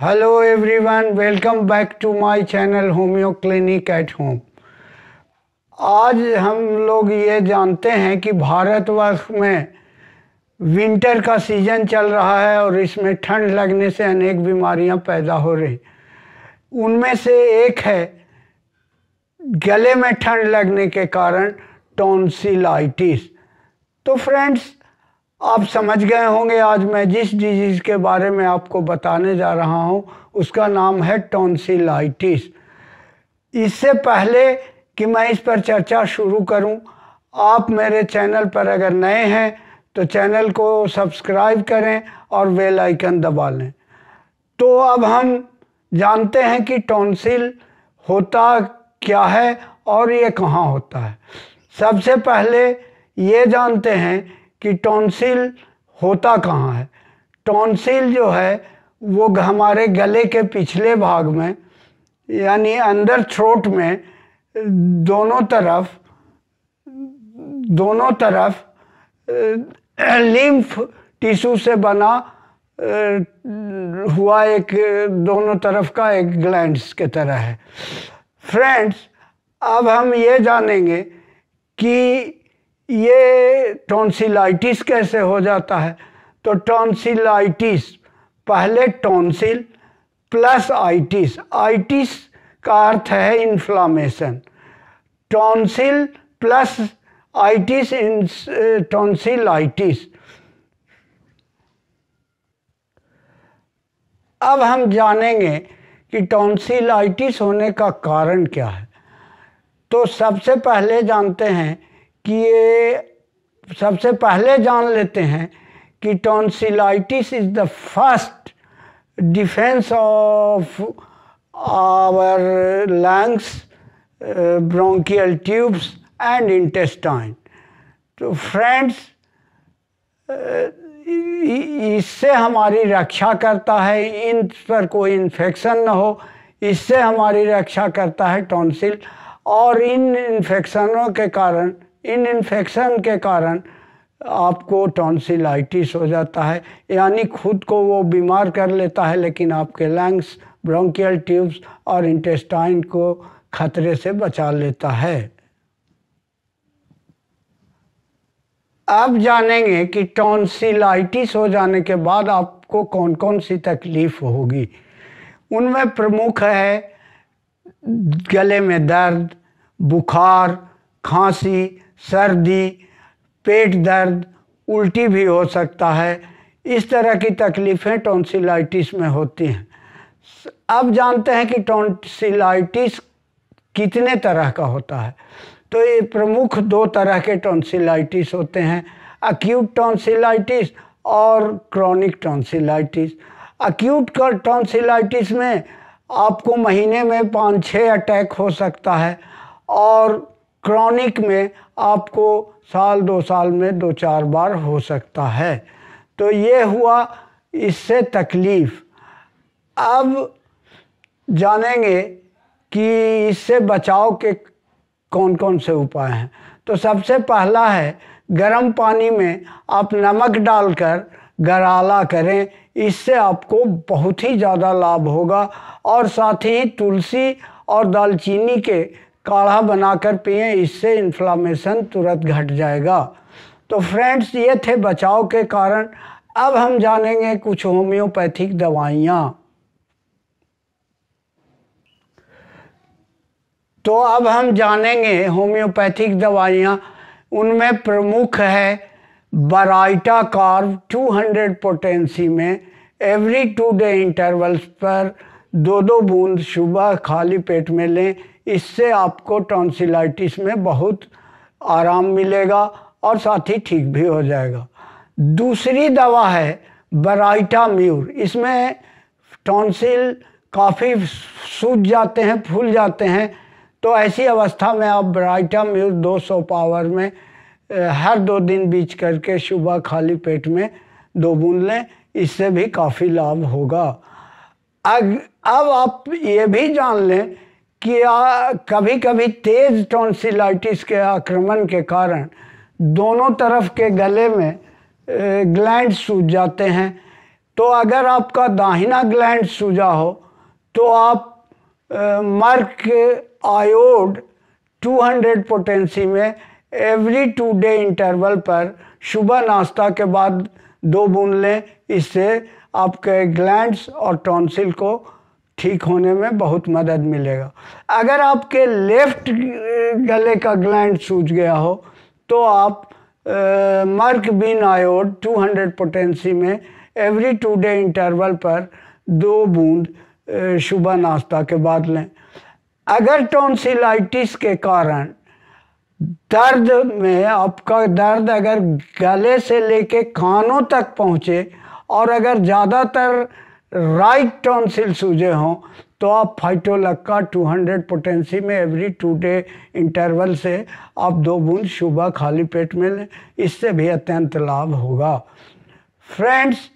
hello everyone welcome back to my channel homeo clinic at home आज हम लोग ये जानते हैं कि भारतवर्ष में विंटर का सीज़न चल रहा है और इसमें ठंड लगने से अनेक बीमारियां पैदा हो रही उनमें से एक है गले में ठंड लगने के कारण टॉन्सिलाइटिस तो फ्रेंड्स आप समझ गए होंगे आज मैं जिस डिजीज़ के बारे में आपको बताने जा रहा हूँ उसका नाम है टॉन्सिलाइटिस इससे पहले कि मैं इस पर चर्चा शुरू करूँ आप मेरे चैनल पर अगर नए हैं तो चैनल को सब्सक्राइब करें और बेल आइकन दबा लें तो अब हम जानते हैं कि टॉन्सिल होता क्या है और ये कहाँ होता है सबसे पहले ये जानते हैं कि टॉन्सिल होता कहाँ है टॉन्सिल जो है वो हमारे गले के पिछले भाग में यानी अंदर थ्रोट में दोनों तरफ दोनों तरफ लिम्फ टिश्यू से बना हुआ एक दोनों तरफ का एक ग्लैंड्स के तरह है फ्रेंड्स अब हम ये जानेंगे कि ये टॉन्सिलाइटिस कैसे हो जाता है तो टॉन्सिलाइटिस पहले टॉन्सिल प्लस आइटिस आइटिस का अर्थ है inflammation tonsil plus itis in tonsillitis अब हम जानेंगे कि टॉन्सिलाइटिस होने का कारण क्या है तो सबसे पहले जानते हैं कि ये सबसे पहले जान लेते हैं कि tonsillitis is the first defence of our lungs bronchial tubes and intestine तो फ्रेंड्स इससे हमारी रक्षा करता है इन पर कोई इन्फेक्शन ना हो इससे हमारी रक्षा करता है टॉन्सिल और इन इन्फेक्शनों के कारण इन इन्फेक्शन के कारण आपको टॉन्सिलाइटिस हो जाता है यानी खुद को वो बीमार कर लेता है लेकिन आपके लंग्स ब्रोंकियल ट्यूब्स और इंटेस्टाइन को खतरे से बचा लेता है अब जानेंगे कि टॉन्सिलाइटिस हो जाने के बाद आपको कौन कौन सी तकलीफ होगी उनमें प्रमुख है गले में दर्द बुखार खांसी सर्दी पेट दर्द उल्टी भी हो सकता है इस तरह की तकलीफ़ें टॉन्सिलाइटिस में होती हैं अब जानते हैं कि टॉन्सिलाइटिस कितने तरह का होता है तो ये प्रमुख दो तरह के टॉन्सिलाइटिस होते हैं अक्यूट टॉन्सिलाइटिस और क्रॉनिक टॉन्सिलाइटिस अक्यूट टॉन्सिलाइटिस में आपको महीने में पाँच छः अटैक हो सकता है और क्रॉनिक में आपको साल दो साल में दो चार बार हो सकता है तो ये हुआ इससे तकलीफ़ अब जानेंगे कि इससे बचाव के कौन कौन से उपाय हैं तो सबसे पहला है गर्म पानी में आप नमक डालकर गराला करें इससे आपको बहुत ही ज़्यादा लाभ होगा और साथ ही तुलसी और दालचीनी के काढ़ा बनाकर पिए इससे इन्फ्लामेशन तुरंत घट जाएगा तो फ्रेंड्स ये थे बचाव के कारण अब हम जानेंगे कुछ होम्योपैथिक दवाइयाँ तो अब हम जानेंगे होम्योपैथिक दवाइयाँ उनमें प्रमुख है बराइटा कार्व 200 पोटेंसी में एवरी टू डे इंटरवल्स पर दो दो बूंद सुबह खाली पेट में लें इससे आपको टॉन्सिलाइटिस में बहुत आराम मिलेगा और साथ ही ठीक भी हो जाएगा दूसरी दवा है बराइटा म्यूर इसमें टॉन्सिल काफ़ी सूज जाते हैं फूल जाते हैं तो ऐसी अवस्था में आप म्यूर 200 पावर में हर दो दिन बीच करके सुबह खाली पेट में दो बूंद लें इससे भी काफ़ी लाभ होगा अग अब आप ये भी जान लें कि आ, कभी कभी तेज टॉन्सिलाइटिस के आक्रमण के कारण दोनों तरफ के गले में ग्लैंड सूज जाते हैं तो अगर आपका दाहिना ग्लैंड सूजा हो तो आप मर्क आयोड 200 पोटेंसी में एवरी टू डे इंटरवल पर सुबह नाश्ता के बाद दो बूंद लें इससे आपके ग्लैंड्स और टॉन्सिल को ठीक होने में बहुत मदद मिलेगा अगर आपके लेफ्ट गले का ग्लैंड सूज गया हो तो आप मर्क बिन आयोड 200 पोटेंसी में एवरी टू डे इंटरवल पर दो बूंद सुबह नाश्ता के बाद लें अगर टॉन्सिलाइटिस के कारण दर्द में आपका दर्द अगर गले से लेके कानों तक पहुँचे और अगर ज़्यादातर राइट टॉन्सिल सूजे हों तो आप फाइटोलक का 200 पोटेंसी में एवरी टू डे इंटरवल से आप दो बूंद सुबह खाली पेट में लें इससे भी अत्यंत लाभ होगा फ्रेंड्स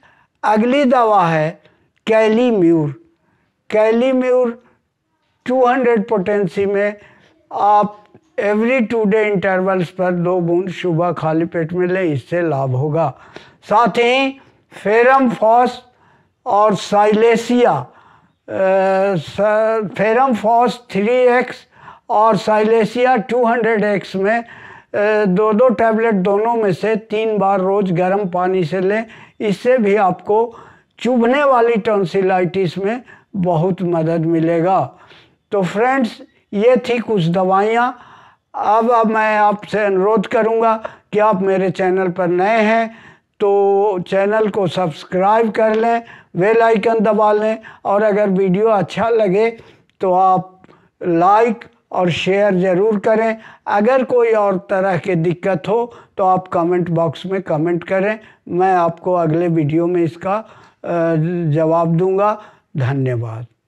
अगली दवा है कैलीम्यूर कैलीम्यूर 200 पोटेंसी में आप एवरी टू डे इंटरवल्स पर दो बूंद सुबह खाली पेट में लें इससे लाभ होगा साथ ही फेरम फॉस और silicea ferrum phos three X और साइलेसिया टू हंड्रेड एक्स में दो दो टैबलेट दोनों में से तीन बार रोज़ गर्म पानी से लें इससे भी आपको चुभने वाली टॉन्सिलाइटिस में बहुत मदद मिलेगा तो फ्रेंड्स ये थी कुछ दवाइयाँ अब अब मैं आपसे अनुरोध करूँगा कि आप मेरे चैनल पर नए हैं तो चैनल को सब्सक्राइब कर लें वेल आइकन दबा लें और अगर वीडियो अच्छा लगे तो आप लाइक और शेयर ज़रूर करें अगर कोई और तरह की दिक्कत हो तो आप कमेंट बॉक्स में कमेंट करें मैं आपको अगले वीडियो में इसका जवाब दूंगा धन्यवाद